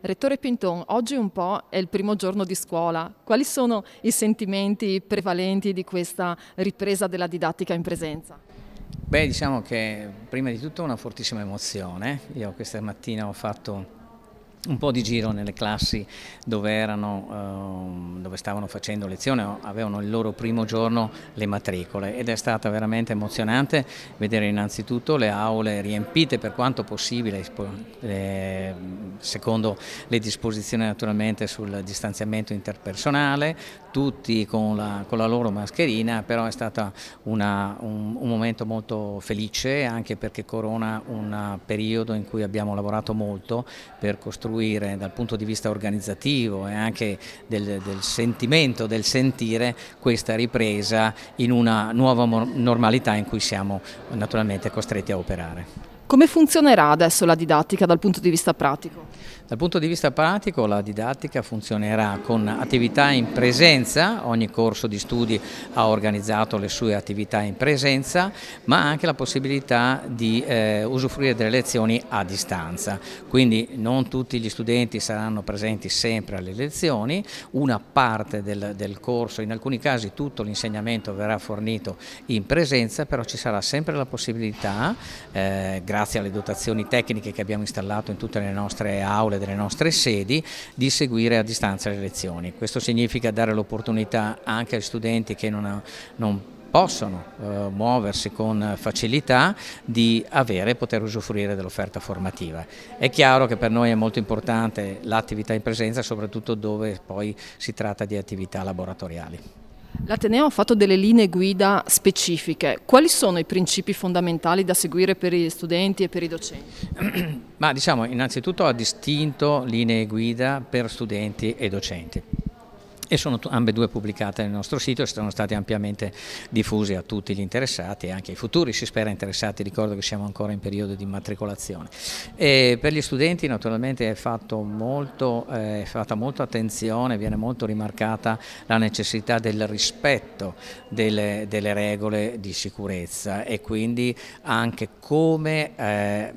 Rettore Pinton, oggi un po' è il primo giorno di scuola. Quali sono i sentimenti prevalenti di questa ripresa della didattica in presenza? Beh, diciamo che prima di tutto una fortissima emozione. Io questa mattina ho fatto un po' di giro nelle classi dove, erano, ehm, dove, stavano facendo lezione, avevano il loro primo giorno le matricole ed è stata veramente emozionante vedere innanzitutto le aule riempite per quanto possibile secondo le disposizioni naturalmente sul distanziamento interpersonale, tutti con la, con la loro mascherina, però è stato un, un momento molto felice anche perché corona un periodo in cui abbiamo lavorato molto per costruire contribuire dal punto di vista organizzativo e anche del, del sentimento, del sentire questa ripresa in una nuova normalità in cui siamo naturalmente costretti a operare. Come funzionerà adesso la didattica dal punto di vista pratico? Dal punto di vista pratico la didattica funzionerà con attività in presenza, ogni corso di studi ha organizzato le sue attività in presenza, ma anche la possibilità di eh, usufruire delle lezioni a distanza. Quindi non tutti gli studenti saranno presenti sempre alle lezioni, una parte del, del corso, in alcuni casi tutto l'insegnamento verrà fornito in presenza, però ci sarà sempre la possibilità, eh, grazie grazie alle dotazioni tecniche che abbiamo installato in tutte le nostre aule delle nostre sedi, di seguire a distanza le lezioni. Questo significa dare l'opportunità anche agli studenti che non, non possono eh, muoversi con facilità di avere e poter usufruire dell'offerta formativa. È chiaro che per noi è molto importante l'attività in presenza, soprattutto dove poi si tratta di attività laboratoriali. L'Ateneo ha fatto delle linee guida specifiche. Quali sono i principi fondamentali da seguire per gli studenti e per i docenti? Ma diciamo, innanzitutto ha distinto linee guida per studenti e docenti e sono due pubblicate nel nostro sito e sono state ampiamente diffuse a tutti gli interessati e anche ai futuri, si spera, interessati. Ricordo che siamo ancora in periodo di immatricolazione. E per gli studenti naturalmente è, molto, eh, è fatta molta attenzione, viene molto rimarcata la necessità del rispetto delle, delle regole di sicurezza e quindi anche come eh,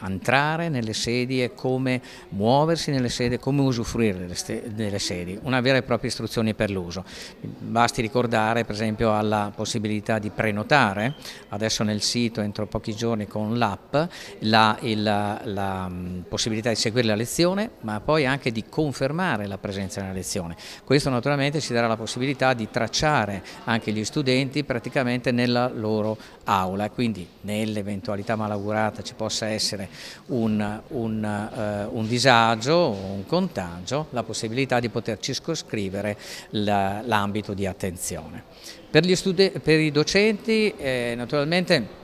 entrare nelle sedi e come muoversi nelle sedi, come usufruire delle, delle sedi. Una vera e propria proprie istruzioni per l'uso. Basti ricordare per esempio alla possibilità di prenotare, adesso nel sito entro pochi giorni con l'app, la, la, la mm, possibilità di seguire la lezione ma poi anche di confermare la presenza nella lezione. Questo naturalmente ci darà la possibilità di tracciare anche gli studenti praticamente nella loro aula, quindi nell'eventualità malaugurata ci possa essere un, un, uh, un disagio, un contagio, la possibilità di poter circoscrivere descrivere l'ambito di attenzione. Per, per i docenti eh, naturalmente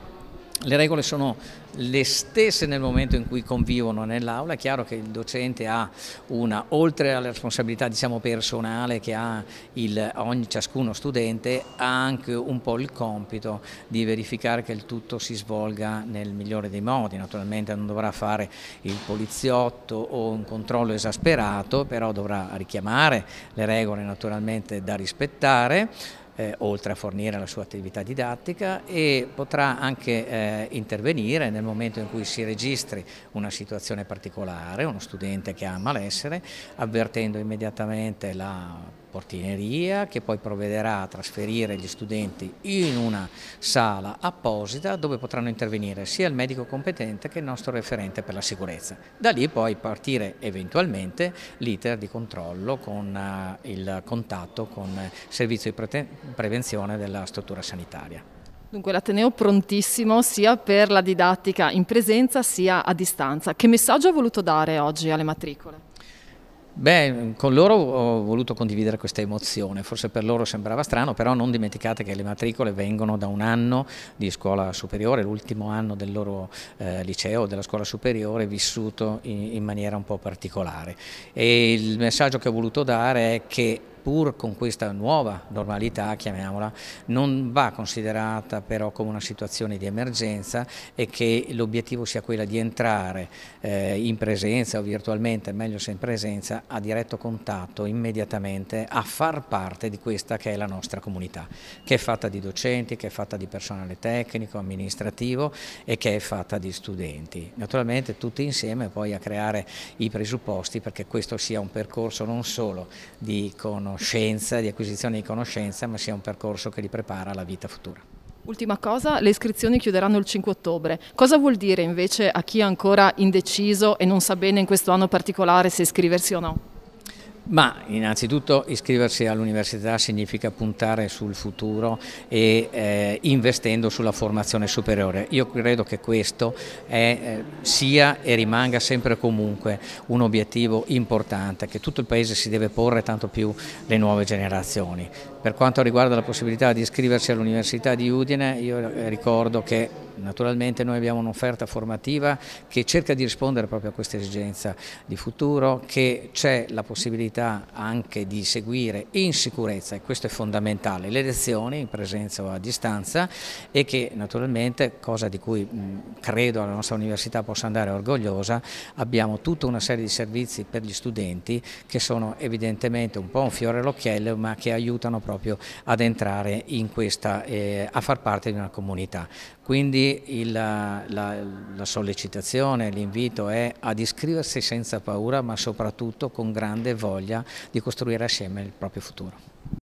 le regole sono le stesse nel momento in cui convivono nell'aula, è chiaro che il docente ha una, oltre alla responsabilità diciamo, personale che ha il, ogni, ciascuno studente, ha anche un po' il compito di verificare che il tutto si svolga nel migliore dei modi, naturalmente non dovrà fare il poliziotto o un controllo esasperato, però dovrà richiamare le regole naturalmente da rispettare eh, oltre a fornire la sua attività didattica e potrà anche eh, intervenire nel momento in cui si registri una situazione particolare, uno studente che ha malessere, avvertendo immediatamente la portineria che poi provvederà a trasferire gli studenti in una sala apposita dove potranno intervenire sia il medico competente che il nostro referente per la sicurezza. Da lì poi partire eventualmente l'iter di controllo con eh, il contatto con il servizio di prevenzione della struttura sanitaria. Dunque l'Ateneo prontissimo sia per la didattica in presenza sia a distanza. Che messaggio ha voluto dare oggi alle matricole? Beh, con loro ho voluto condividere questa emozione, forse per loro sembrava strano, però non dimenticate che le matricole vengono da un anno di scuola superiore, l'ultimo anno del loro eh, liceo, della scuola superiore, vissuto in, in maniera un po' particolare. E il messaggio che ho voluto dare è che pur con questa nuova normalità, chiamiamola, non va considerata però come una situazione di emergenza e che l'obiettivo sia quello di entrare eh, in presenza o virtualmente, meglio se in presenza, a diretto contatto immediatamente a far parte di questa che è la nostra comunità, che è fatta di docenti, che è fatta di personale tecnico, amministrativo e che è fatta di studenti. Naturalmente tutti insieme poi a creare i presupposti perché questo sia un percorso non solo di conoscenza, conoscenza, di acquisizione di conoscenza, ma sia un percorso che li prepara alla vita futura. Ultima cosa, le iscrizioni chiuderanno il 5 ottobre. Cosa vuol dire invece a chi è ancora indeciso e non sa bene in questo anno particolare se iscriversi o no? Ma innanzitutto iscriversi all'università significa puntare sul futuro e eh, investendo sulla formazione superiore. Io credo che questo è, eh, sia e rimanga sempre comunque un obiettivo importante che tutto il Paese si deve porre, tanto più le nuove generazioni. Per quanto riguarda la possibilità di iscriversi all'Università di Udine, io eh, ricordo che naturalmente noi abbiamo un'offerta formativa che cerca di rispondere proprio a questa esigenza di futuro, che c'è la possibilità possibilità anche di seguire in sicurezza, e questo è fondamentale, le lezioni in presenza o a distanza e che naturalmente, cosa di cui credo la nostra università possa andare orgogliosa, abbiamo tutta una serie di servizi per gli studenti che sono evidentemente un po' un fiore all'occhiello ma che aiutano proprio ad entrare in questa, eh, a far parte di una comunità. Quindi il, la, la sollecitazione, l'invito è ad iscriversi senza paura ma soprattutto con grande voglia voglia di costruire assieme il proprio futuro.